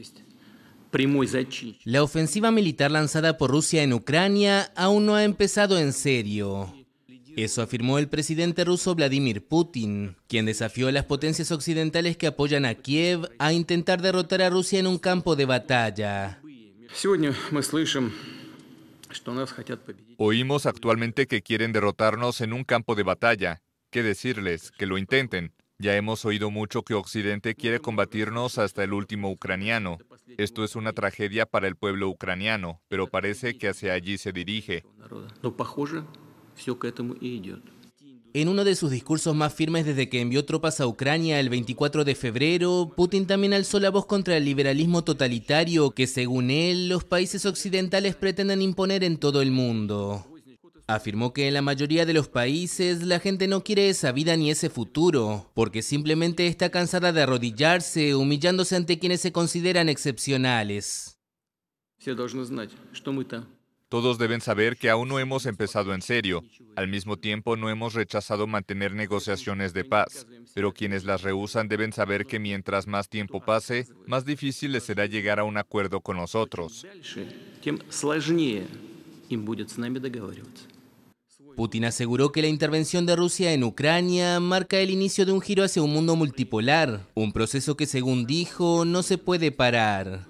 Este, La ofensiva militar lanzada por Rusia en Ucrania aún no ha empezado en serio. Eso afirmó el presidente ruso Vladimir Putin, quien desafió a las potencias occidentales que apoyan a Kiev a intentar derrotar a Rusia en un campo de batalla. Oímos actualmente que quieren derrotarnos en un campo de batalla. ¿Qué decirles? Que lo intenten. Ya hemos oído mucho que Occidente quiere combatirnos hasta el último ucraniano. Esto es una tragedia para el pueblo ucraniano, pero parece que hacia allí se dirige. En uno de sus discursos más firmes desde que envió tropas a Ucrania el 24 de febrero, Putin también alzó la voz contra el liberalismo totalitario que, según él, los países occidentales pretenden imponer en todo el mundo. Afirmó que en la mayoría de los países la gente no quiere esa vida ni ese futuro, porque simplemente está cansada de arrodillarse, humillándose ante quienes se consideran excepcionales. Todos deben saber que aún no hemos empezado en serio. Al mismo tiempo, no hemos rechazado mantener negociaciones de paz. Pero quienes las rehusan deben saber que mientras más tiempo pase, más difícil les será llegar a un acuerdo con nosotros. Putin aseguró que la intervención de Rusia en Ucrania marca el inicio de un giro hacia un mundo multipolar, un proceso que según dijo no se puede parar.